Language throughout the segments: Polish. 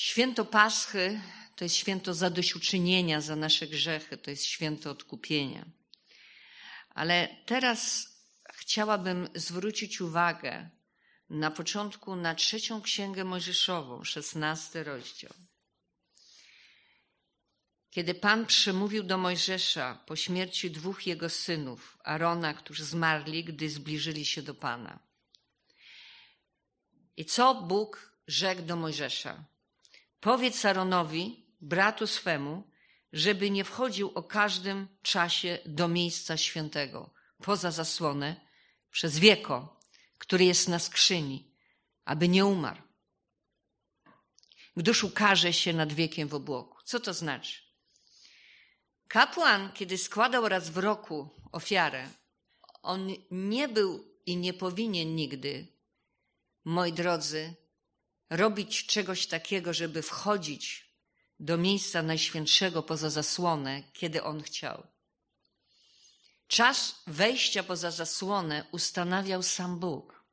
Święto Paschy to jest święto zadośćuczynienia za nasze grzechy, to jest święto odkupienia. Ale teraz chciałabym zwrócić uwagę na początku na trzecią księgę Mojżeszową, szesnasty rozdział. Kiedy Pan przemówił do Mojżesza po śmierci dwóch jego synów, Arona, którzy zmarli, gdy zbliżyli się do Pana. I co Bóg rzekł do Mojżesza? Powiedz Saronowi, bratu swemu, żeby nie wchodził o każdym czasie do miejsca świętego, poza zasłonę, przez wieko, który jest na skrzyni, aby nie umarł. Gdyż ukaże się nad wiekiem w obłoku. Co to znaczy? Kapłan, kiedy składał raz w roku ofiarę, on nie był i nie powinien nigdy, moi drodzy, robić czegoś takiego, żeby wchodzić do miejsca najświętszego poza zasłonę, kiedy on chciał. Czas wejścia poza zasłonę ustanawiał sam Bóg.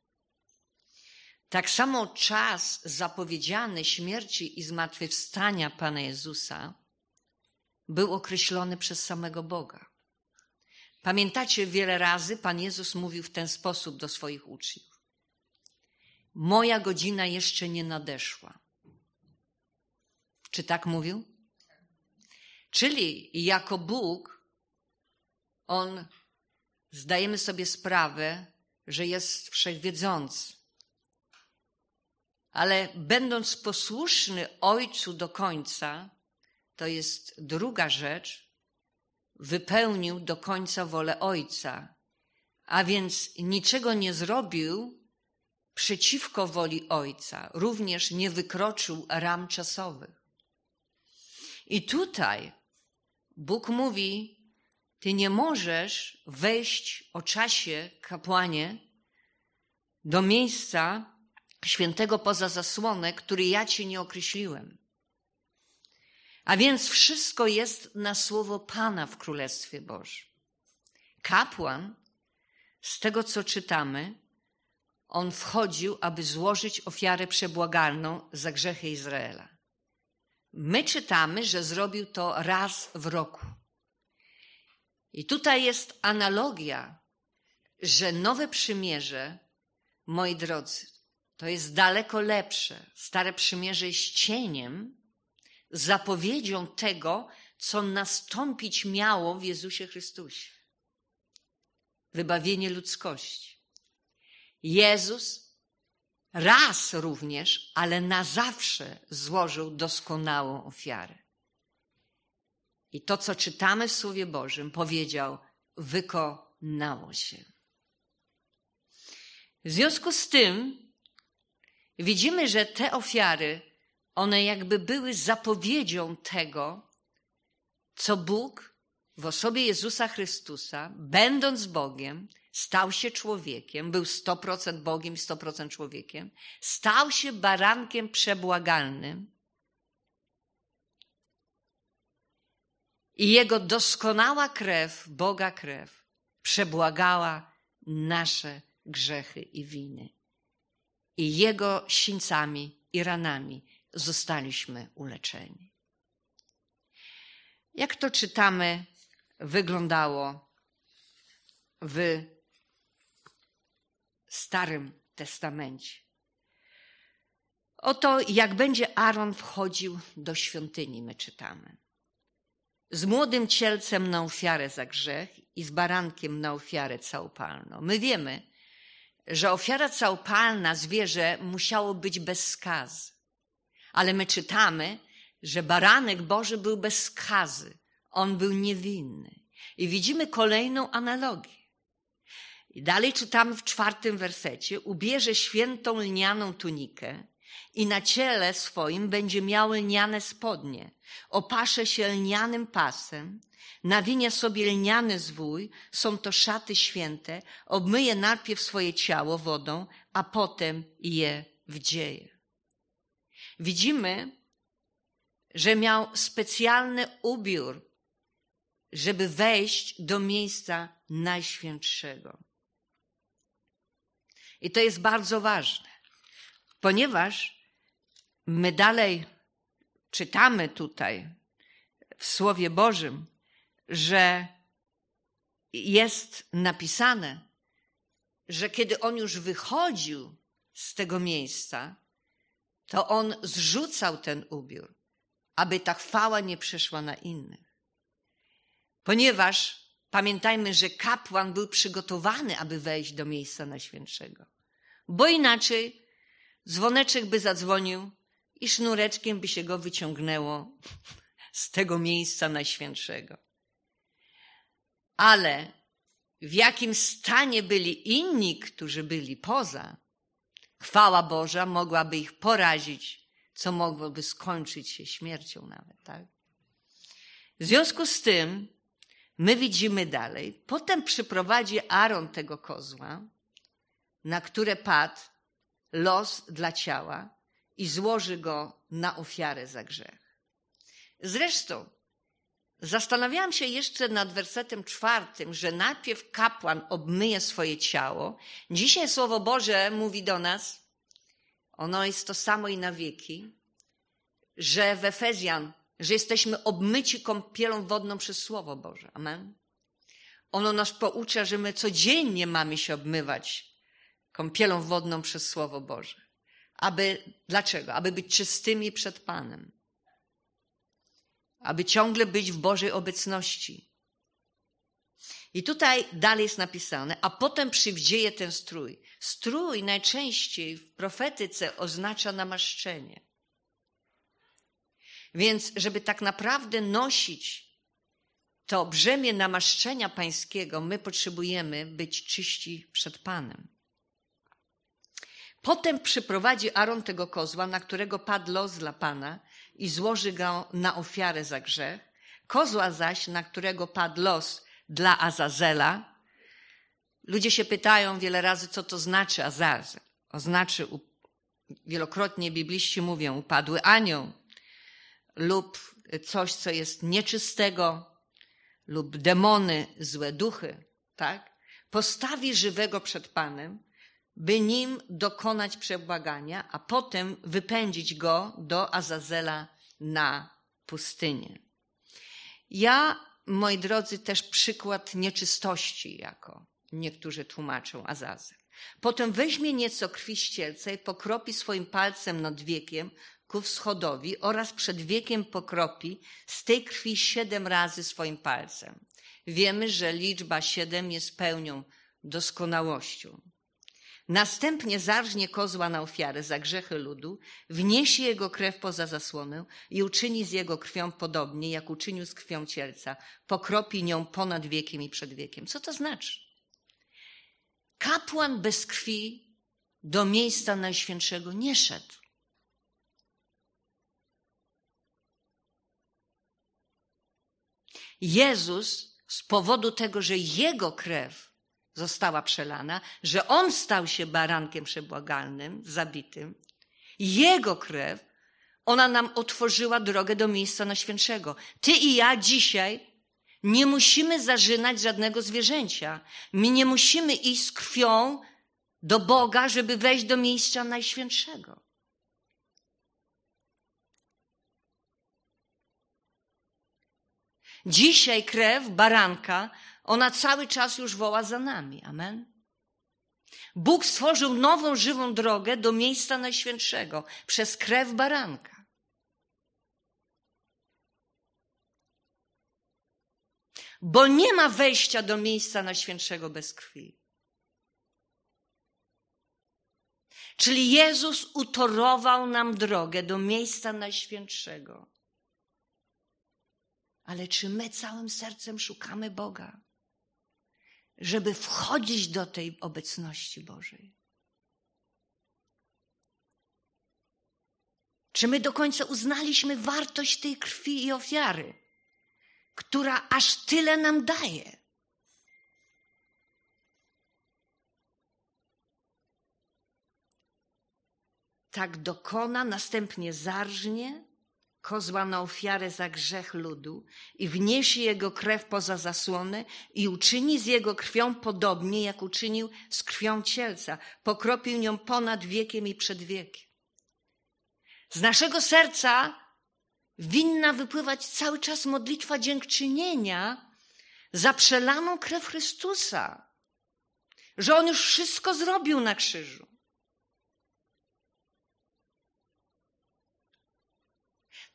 Tak samo czas zapowiedziany śmierci i zmartwychwstania Pana Jezusa był określony przez samego Boga. Pamiętacie, wiele razy Pan Jezus mówił w ten sposób do swoich uczniów. Moja godzina jeszcze nie nadeszła. Czy tak mówił? Czyli jako Bóg, On zdajemy sobie sprawę, że jest wszechwiedzący. Ale będąc posłuszny Ojcu do końca, to jest druga rzecz, wypełnił do końca wolę Ojca, a więc niczego nie zrobił, przeciwko woli Ojca również nie wykroczył ram czasowych. I tutaj Bóg mówi: Ty nie możesz wejść o czasie, kapłanie, do miejsca świętego poza zasłonę, który ja ci nie określiłem. A więc wszystko jest na słowo Pana w Królestwie Bożym. Kapłan, z tego co czytamy, on wchodził, aby złożyć ofiarę przebłagalną za grzechy Izraela. My czytamy, że zrobił to raz w roku. I tutaj jest analogia, że nowe przymierze, moi drodzy, to jest daleko lepsze. Stare przymierze jest cieniem, zapowiedzią tego, co nastąpić miało w Jezusie Chrystusie. Wybawienie ludzkości. Jezus raz również, ale na zawsze złożył doskonałą ofiarę. I to, co czytamy w Słowie Bożym, powiedział: wykonało się. W związku z tym widzimy, że te ofiary, one jakby były zapowiedzią tego, co Bóg w osobie Jezusa Chrystusa, będąc Bogiem, Stał się człowiekiem, był 100% Bogiem i 100% człowiekiem. Stał się barankiem przebłagalnym. I jego doskonała krew, Boga krew, przebłagała nasze grzechy i winy. I jego sińcami i ranami zostaliśmy uleczeni. Jak to czytamy, wyglądało w Starym Testamencie. Oto jak będzie Aaron wchodził do świątyni, my czytamy. Z młodym cielcem na ofiarę za grzech i z barankiem na ofiarę całopalną. My wiemy, że ofiara całopalna zwierzę musiało być bez skazy. Ale my czytamy, że baranek Boży był bez skazy. On był niewinny. I widzimy kolejną analogię. I dalej czytamy w czwartym wersecie: Ubierze świętą lnianą tunikę i na ciele swoim będzie miał lniane spodnie, opasze się lnianym pasem, nawinie sobie lniany zwój, są to szaty święte, obmyje najpierw swoje ciało wodą, a potem je wdzieje. Widzimy, że miał specjalny ubiór, żeby wejść do miejsca najświętszego. I to jest bardzo ważne, ponieważ my dalej czytamy tutaj w Słowie Bożym, że jest napisane, że kiedy on już wychodził z tego miejsca, to on zrzucał ten ubiór, aby ta chwała nie przeszła na innych. Ponieważ Pamiętajmy, że kapłan był przygotowany, aby wejść do miejsca najświętszego. Bo inaczej dzwoneczek by zadzwonił i sznureczkiem by się go wyciągnęło z tego miejsca najświętszego. Ale w jakim stanie byli inni, którzy byli poza, chwała Boża mogłaby ich porazić, co mogłoby skończyć się śmiercią nawet, tak? W związku z tym My widzimy dalej. Potem przyprowadzi Aaron tego kozła, na które padł los dla ciała i złoży go na ofiarę za grzech. Zresztą zastanawiałam się jeszcze nad wersetem czwartym, że najpierw kapłan obmyje swoje ciało. Dzisiaj Słowo Boże mówi do nas, ono jest to samo i na wieki, że w Efezjan że jesteśmy obmyci kąpielą wodną przez Słowo Boże. Amen. Ono nas poucza, że my codziennie mamy się obmywać kąpielą wodną przez Słowo Boże. Aby, dlaczego? Aby być czystymi przed Panem. Aby ciągle być w Bożej obecności. I tutaj dalej jest napisane, a potem przywdzieje ten strój. Strój najczęściej w profetyce oznacza namaszczenie. Więc, żeby tak naprawdę nosić to brzemię namaszczenia pańskiego, my potrzebujemy być czyści przed Panem. Potem przyprowadzi Aaron tego kozła, na którego padł los dla Pana i złoży go na ofiarę za grzech. Kozła zaś, na którego padł los dla Azazela. Ludzie się pytają wiele razy, co to znaczy Azazel. Oznaczy, wielokrotnie bibliści mówią, upadły anioł, lub coś, co jest nieczystego, lub demony, złe duchy, tak? Postawi żywego przed Panem, by nim dokonać przebłagania, a potem wypędzić go do Azazela na pustynię. Ja, moi drodzy, też przykład nieczystości, jako niektórzy tłumaczą Azazel. Potem weźmie nieco krwi ścielca i pokropi swoim palcem nad wiekiem, ku wschodowi oraz przed wiekiem pokropi z tej krwi siedem razy swoim palcem. Wiemy, że liczba siedem jest pełnią doskonałością. Następnie zarżnie kozła na ofiarę za grzechy ludu, wniesie jego krew poza zasłonę i uczyni z jego krwią podobnie, jak uczynił z krwią cielca. Pokropi nią ponad wiekiem i przed wiekiem. Co to znaczy? Kapłan bez krwi do miejsca Najświętszego nie szedł. Jezus z powodu tego, że Jego krew została przelana, że On stał się barankiem przebłagalnym, zabitym, Jego krew, ona nam otworzyła drogę do miejsca najświętszego. Ty i ja dzisiaj nie musimy zażynać żadnego zwierzęcia. My nie musimy iść z krwią do Boga, żeby wejść do miejsca najświętszego. Dzisiaj krew baranka, ona cały czas już woła za nami. Amen. Bóg stworzył nową, żywą drogę do miejsca najświętszego przez krew baranka. Bo nie ma wejścia do miejsca najświętszego bez krwi. Czyli Jezus utorował nam drogę do miejsca najświętszego ale czy my całym sercem szukamy Boga, żeby wchodzić do tej obecności Bożej? Czy my do końca uznaliśmy wartość tej krwi i ofiary, która aż tyle nam daje? Tak dokona, następnie zarżnie, kozła na ofiarę za grzech ludu i wniesie jego krew poza zasłonę i uczyni z jego krwią podobnie, jak uczynił z krwią cielca. Pokropił nią ponad wiekiem i przed wiekiem. Z naszego serca winna wypływać cały czas modlitwa dziękczynienia za przelaną krew Chrystusa, że On już wszystko zrobił na krzyżu.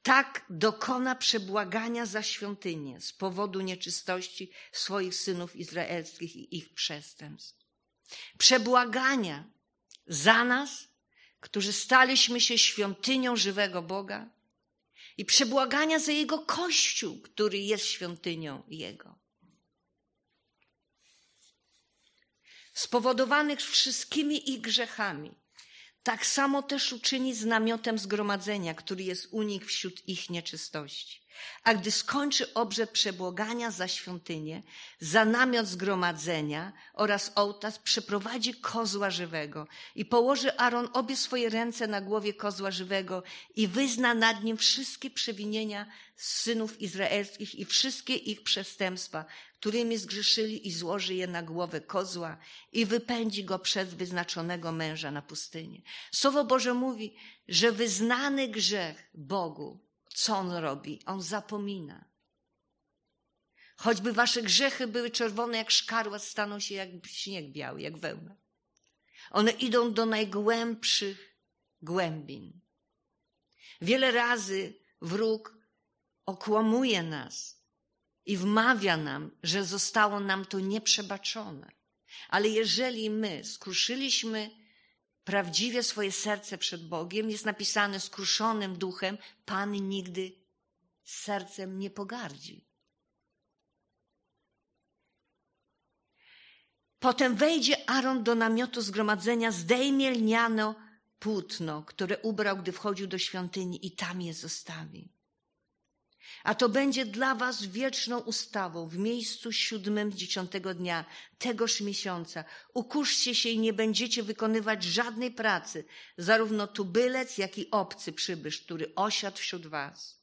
tak dokona przebłagania za świątynię z powodu nieczystości swoich synów izraelskich i ich przestępstw. Przebłagania za nas, którzy staliśmy się świątynią żywego Boga i przebłagania za Jego Kościół, który jest świątynią Jego. Spowodowanych wszystkimi ich grzechami, tak samo też uczyni z namiotem zgromadzenia, który jest u nich wśród ich nieczystości. A gdy skończy obrzęd przebłagania za świątynię, za namiot zgromadzenia oraz ołtarz, przeprowadzi kozła żywego i położy Aaron obie swoje ręce na głowie kozła żywego i wyzna nad nim wszystkie przewinienia synów izraelskich i wszystkie ich przestępstwa, którymi zgrzeszyli i złoży je na głowę kozła i wypędzi go przed wyznaczonego męża na pustynię. Słowo Boże mówi, że wyznany grzech Bogu, co on robi? On zapomina. Choćby wasze grzechy były czerwone jak szkarła, staną się jak śnieg biały, jak wełna. One idą do najgłębszych głębin. Wiele razy wróg okłamuje nas, i wmawia nam, że zostało nam to nieprzebaczone. Ale jeżeli my skruszyliśmy prawdziwie swoje serce przed Bogiem, jest napisane skruszonym duchem, Pan nigdy sercem nie pogardzi. Potem wejdzie Aaron do namiotu zgromadzenia, zdejmie lniano płótno, które ubrał, gdy wchodził do świątyni i tam je zostawi. A to będzie dla was wieczną ustawą w miejscu siódmym dziesiątego dnia tegoż miesiąca. Ukuszcie się i nie będziecie wykonywać żadnej pracy, zarówno tubylec, jak i obcy przybysz, który osiadł wśród was.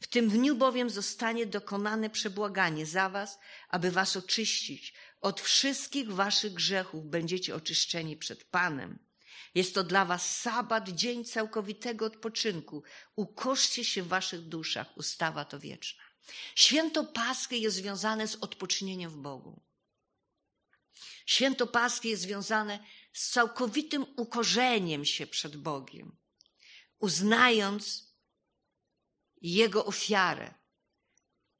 W tym dniu bowiem zostanie dokonane przebłaganie za was, aby was oczyścić. Od wszystkich waszych grzechów będziecie oczyszczeni przed Panem. Jest to dla was sabat, dzień całkowitego odpoczynku. Ukoszcie się w waszych duszach, ustawa to wieczna. Święto Paski jest związane z odpoczynieniem w Bogu. Święto Paski jest związane z całkowitym ukorzeniem się przed Bogiem, uznając Jego ofiarę,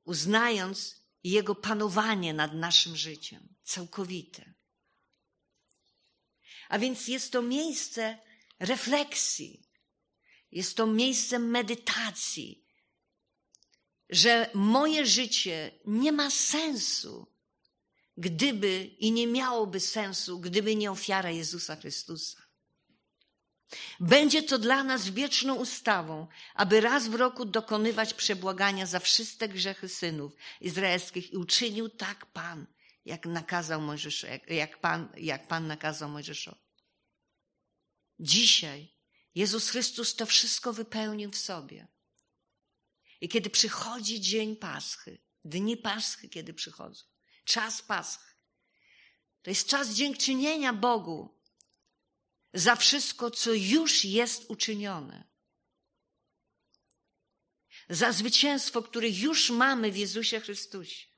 uznając Jego panowanie nad naszym życiem, całkowite. A więc jest to miejsce refleksji, jest to miejsce medytacji, że moje życie nie ma sensu, gdyby i nie miałoby sensu, gdyby nie ofiara Jezusa Chrystusa. Będzie to dla nas wieczną ustawą, aby raz w roku dokonywać przebłagania za wszystkie grzechy synów izraelskich i uczynił tak Pan – jak nakazał Mojżesz, jak, jak, Pan, jak Pan nakazał Mojżeszowi. Dzisiaj Jezus Chrystus to wszystko wypełnił w sobie. I kiedy przychodzi dzień Paschy, dni Paschy, kiedy przychodzą, czas Paschy, to jest czas dziękczynienia Bogu za wszystko, co już jest uczynione. Za zwycięstwo, które już mamy w Jezusie Chrystusie.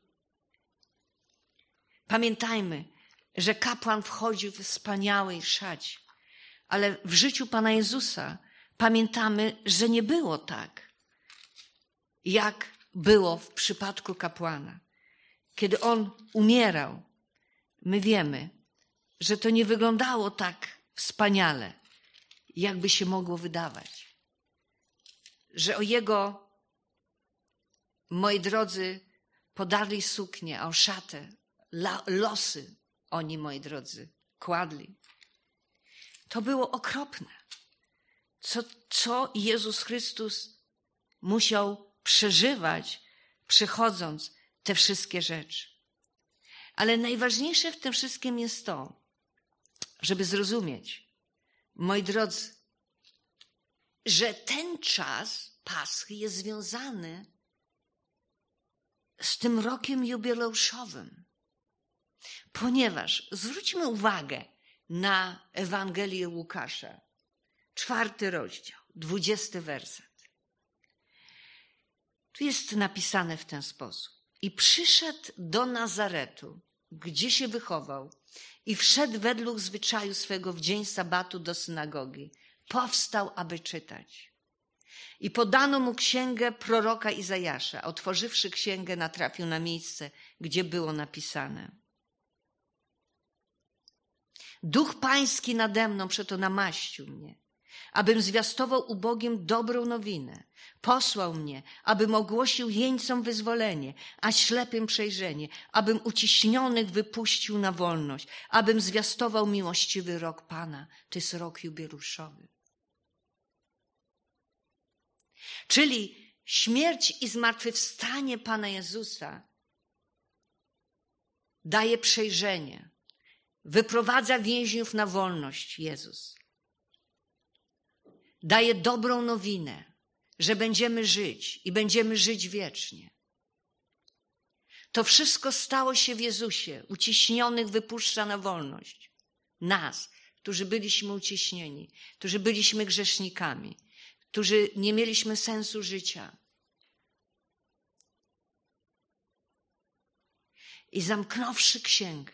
Pamiętajmy, że kapłan wchodził w wspaniałej szać, ale w życiu Pana Jezusa pamiętamy, że nie było tak, jak było w przypadku kapłana. Kiedy on umierał, my wiemy, że to nie wyglądało tak wspaniale, jakby się mogło wydawać. Że o jego, moi drodzy, podali suknię, o szatę, losy oni, moi drodzy, kładli. To było okropne. Co, co Jezus Chrystus musiał przeżywać, przechodząc te wszystkie rzeczy. Ale najważniejsze w tym wszystkim jest to, żeby zrozumieć, moi drodzy, że ten czas Paschy jest związany z tym rokiem jubileuszowym. Ponieważ zwróćmy uwagę na Ewangelię Łukasza, czwarty rozdział, dwudziesty werset. Tu jest napisane w ten sposób. I przyszedł do Nazaretu, gdzie się wychował, i wszedł według zwyczaju swego w dzień sabatu do synagogi. Powstał, aby czytać. I podano mu księgę proroka Izajasza. Otworzywszy księgę, natrafił na miejsce, gdzie było napisane. Duch Pański nade mną przeto namaścił mnie, abym zwiastował ubogim dobrą nowinę. Posłał mnie, abym ogłosił jeńcom wyzwolenie, a ślepym przejrzenie, abym uciśnionych wypuścił na wolność, abym zwiastował miłościwy rok Pana. To jest rok jubiluszowy. Czyli śmierć i zmartwychwstanie Pana Jezusa daje przejrzenie, Wyprowadza więźniów na wolność Jezus. Daje dobrą nowinę, że będziemy żyć i będziemy żyć wiecznie. To wszystko stało się w Jezusie. Uciśnionych wypuszcza na wolność. Nas, którzy byliśmy uciśnieni, którzy byliśmy grzesznikami, którzy nie mieliśmy sensu życia. I zamknąwszy księgę,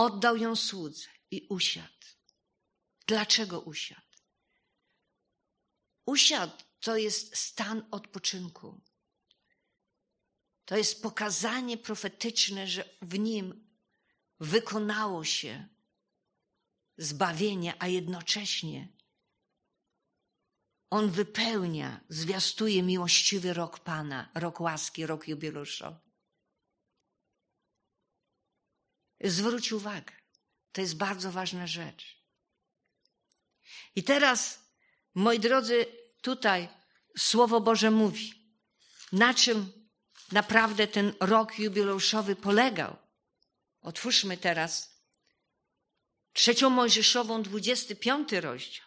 Oddał ją słudze i usiadł. Dlaczego usiadł? Usiadł to jest stan odpoczynku. To jest pokazanie profetyczne, że w nim wykonało się zbawienie, a jednocześnie on wypełnia, zwiastuje miłościwy rok Pana, rok łaski, rok jubiluszowy. Zwróć uwagę. To jest bardzo ważna rzecz. I teraz, moi drodzy, tutaj Słowo Boże mówi, na czym naprawdę ten rok jubileuszowy polegał. Otwórzmy teraz trzecią Mojżeszową, 25 rozdział.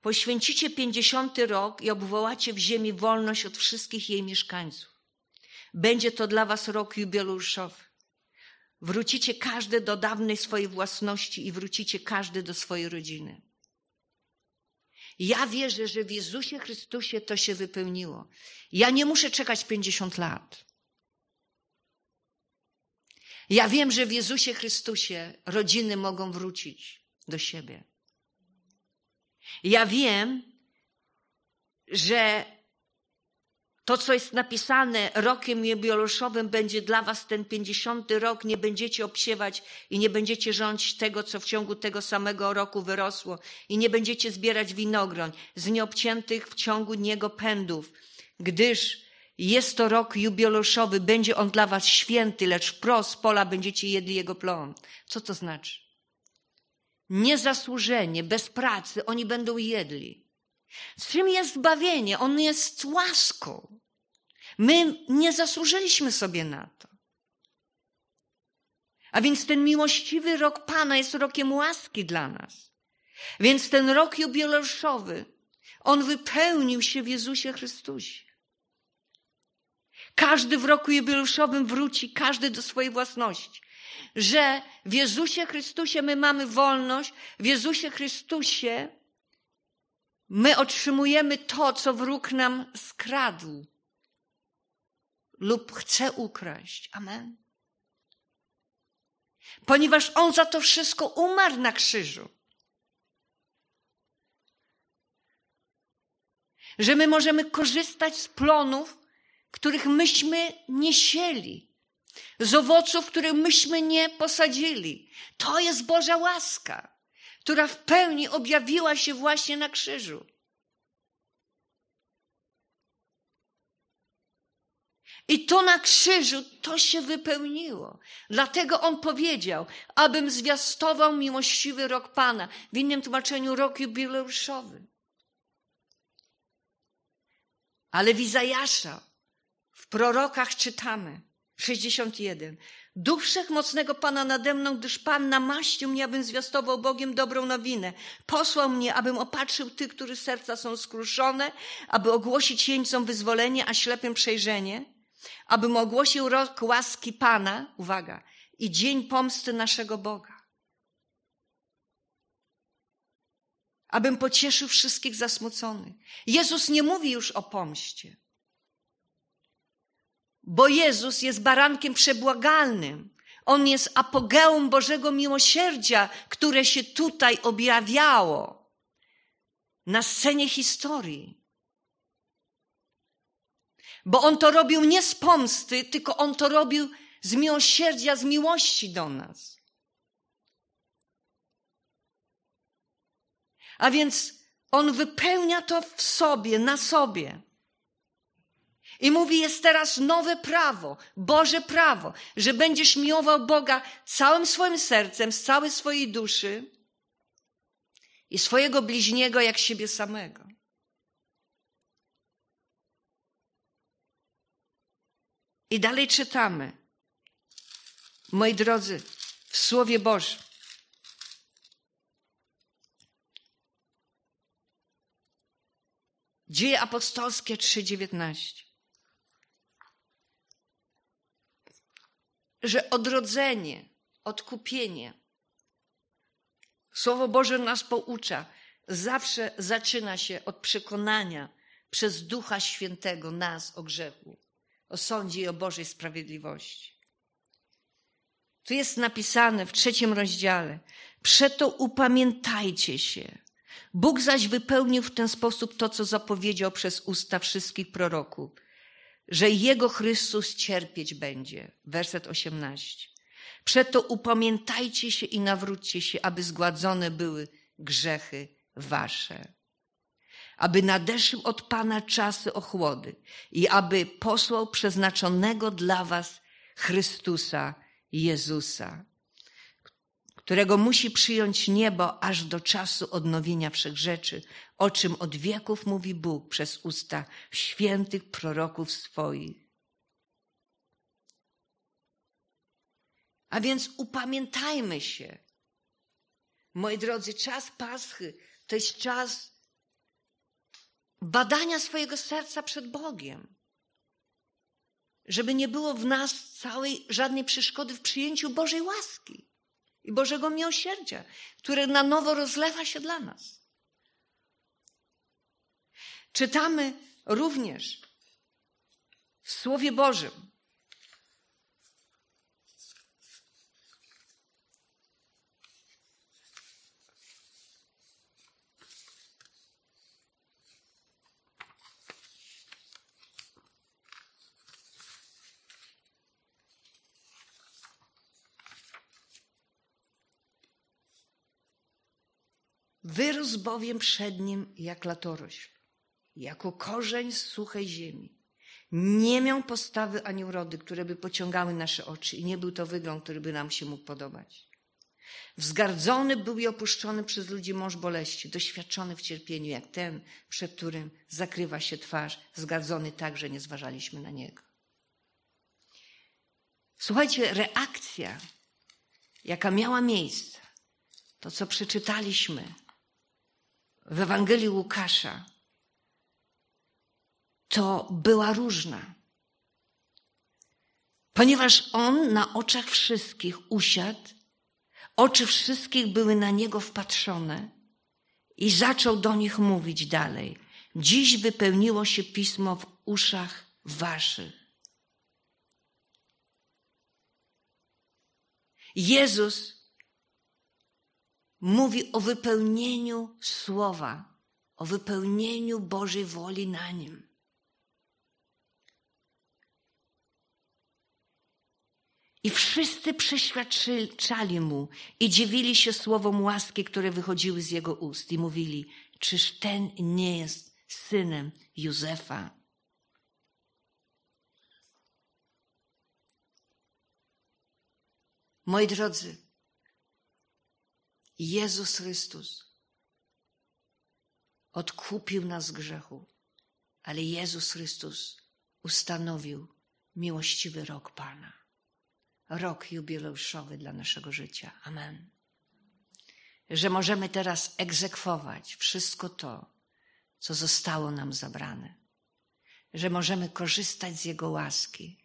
Poświęcicie pięćdziesiąty rok i obwołacie w ziemi wolność od wszystkich jej mieszkańców. Będzie to dla was rok jubileuszowy. Wrócicie każdy do dawnej swojej własności i wrócicie każdy do swojej rodziny. Ja wierzę, że w Jezusie Chrystusie to się wypełniło. Ja nie muszę czekać 50 lat. Ja wiem, że w Jezusie Chrystusie rodziny mogą wrócić do siebie. Ja wiem, że to, co jest napisane rokiem jubiluszowym, będzie dla was ten pięćdziesiąty rok. Nie będziecie obsiewać i nie będziecie rządzić tego, co w ciągu tego samego roku wyrosło. I nie będziecie zbierać winogron z nieobciętych w ciągu niego pędów. Gdyż jest to rok jubiluszowy, będzie on dla was święty, lecz wprost pola będziecie jedli jego plon. Co to znaczy? Niezasłużenie, bez pracy, oni będą jedli. Z czym jest zbawienie? On jest łaską. My nie zasłużyliśmy sobie na to. A więc ten miłościwy rok Pana jest rokiem łaski dla nas. Więc ten rok jubileuszowy, on wypełnił się w Jezusie Chrystusie. Każdy w roku jubileuszowym wróci, każdy do swojej własności. Że w Jezusie Chrystusie my mamy wolność, w Jezusie Chrystusie my otrzymujemy to, co wróg nam skradł lub chce ukraść. Amen. Ponieważ On za to wszystko umarł na krzyżu. Że my możemy korzystać z plonów, których myśmy nie sieli, z owoców, których myśmy nie posadzili. To jest Boża łaska, która w pełni objawiła się właśnie na krzyżu. I to na krzyżu to się wypełniło. Dlatego on powiedział, abym zwiastował miłościwy rok Pana. W innym tłumaczeniu rok jubileuszowy. Ale w Izajasza, w prorokach czytamy, 61. Duch Wszechmocnego Pana nade mną, gdyż Pan namaścił mnie, abym zwiastował Bogiem dobrą nowinę. Posłał mnie, abym opatrzył tych, których serca są skruszone, aby ogłosić jeńcom wyzwolenie, a ślepym przejrzenie, abym ogłosił rok łaski Pana, uwaga, i dzień pomsty naszego Boga. Abym pocieszył wszystkich zasmuconych. Jezus nie mówi już o pomście, bo Jezus jest barankiem przebłagalnym. On jest apogeum Bożego miłosierdzia, które się tutaj objawiało na scenie historii. Bo on to robił nie z pomsty, tylko on to robił z miłosierdzia, z miłości do nas. A więc on wypełnia to w sobie, na sobie. I mówi, jest teraz nowe prawo, Boże prawo, że będziesz miłował Boga całym swoim sercem, z całej swojej duszy i swojego bliźniego jak siebie samego. I dalej czytamy. Moi drodzy, w Słowie Bożym. Dzieje apostolskie 3:19. Że odrodzenie, odkupienie, Słowo Boże nas poucza, zawsze zaczyna się od przekonania przez Ducha Świętego nas o grzechu o sądzie i o Bożej sprawiedliwości. Tu jest napisane w trzecim rozdziale: Przeto upamiętajcie się. Bóg zaś wypełnił w ten sposób to, co zapowiedział przez usta wszystkich proroków, że Jego Chrystus cierpieć będzie. Werset 18. Przeto upamiętajcie się i nawróćcie się, aby zgładzone były grzechy wasze aby nadeszły od Pana czasy ochłody i aby posłał przeznaczonego dla Was Chrystusa Jezusa, którego musi przyjąć niebo aż do czasu odnowienia wszechrzeczy, o czym od wieków mówi Bóg przez usta świętych proroków swoich. A więc upamiętajmy się. Moi drodzy, czas Paschy to jest czas badania swojego serca przed Bogiem. Żeby nie było w nas całej żadnej przeszkody w przyjęciu Bożej łaski i Bożego miłosierdzia, które na nowo rozlewa się dla nas. Czytamy również w Słowie Bożym, Wyrósł bowiem przed nim jak latoroś, jako korzeń z suchej ziemi. Nie miał postawy ani urody, które by pociągały nasze oczy i nie był to wygląd, który by nam się mógł podobać. Wzgardzony był i opuszczony przez ludzi mąż boleści, doświadczony w cierpieniu, jak ten, przed którym zakrywa się twarz, zgardzony tak, że nie zważaliśmy na niego. Słuchajcie, reakcja, jaka miała miejsce, to co przeczytaliśmy, w Ewangelii Łukasza, to była różna. Ponieważ on na oczach wszystkich usiadł, oczy wszystkich były na niego wpatrzone i zaczął do nich mówić dalej. Dziś wypełniło się pismo w uszach waszych. Jezus mówi o wypełnieniu słowa, o wypełnieniu Bożej woli na nim. I wszyscy przeświadczali mu i dziwili się słowom łaski, które wychodziły z jego ust i mówili, czyż ten nie jest synem Józefa? Moi drodzy, Jezus Chrystus odkupił nas z grzechu, ale Jezus Chrystus ustanowił miłościwy rok Pana, rok jubileuszowy dla naszego życia. Amen. Że możemy teraz egzekwować wszystko to, co zostało nam zabrane, że możemy korzystać z Jego łaski,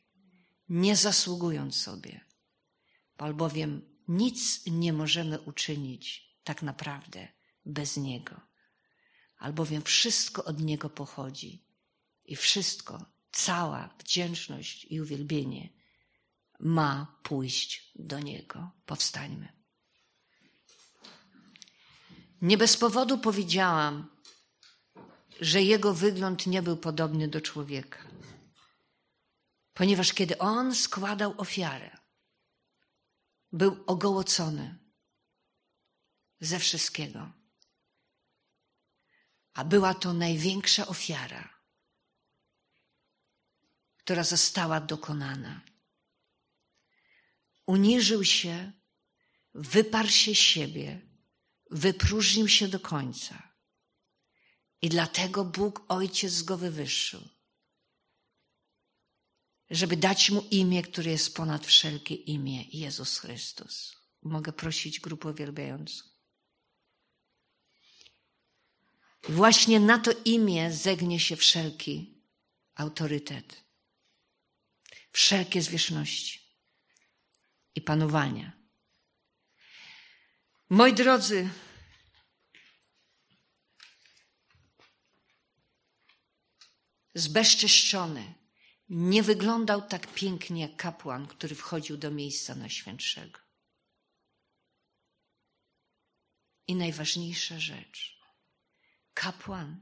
nie zasługując sobie, albowiem nic nie możemy uczynić tak naprawdę bez Niego, albowiem wszystko od Niego pochodzi i wszystko, cała wdzięczność i uwielbienie ma pójść do Niego. Powstańmy. Nie bez powodu powiedziałam, że jego wygląd nie był podobny do człowieka, ponieważ kiedy on składał ofiarę, był ogołocony ze wszystkiego. A była to największa ofiara, która została dokonana. Uniżył się, wyparł się siebie, wypróżnił się do końca. I dlatego Bóg Ojciec go wywyższył żeby dać mu imię, które jest ponad wszelkie imię Jezus Chrystus. Mogę prosić grupę uwielbiającą. Właśnie na to imię zegnie się wszelki autorytet, wszelkie zwierzchności i panowania. Moi drodzy, zbezczeszczony nie wyglądał tak pięknie jak kapłan, który wchodził do miejsca najświętszego. I najważniejsza rzecz. Kapłan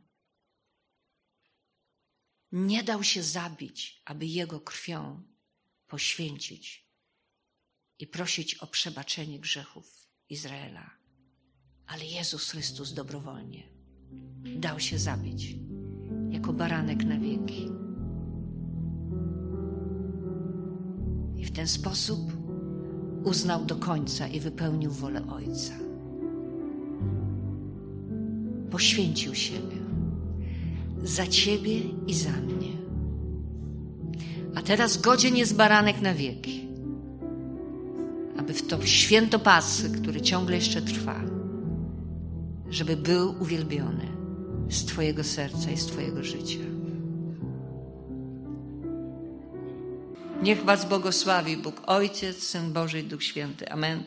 nie dał się zabić, aby jego krwią poświęcić i prosić o przebaczenie grzechów Izraela. Ale Jezus Chrystus dobrowolnie dał się zabić jako baranek na wieki. i w ten sposób uznał do końca i wypełnił wolę Ojca. Poświęcił siebie za Ciebie i za mnie. A teraz godzien jest baranek na wieki, aby w to święto Pasy, które ciągle jeszcze trwa, żeby był uwielbiony z Twojego serca i z Twojego życia. Niech Was błogosławi Bóg Ojciec, Syn Boży i Duch Święty. Amen.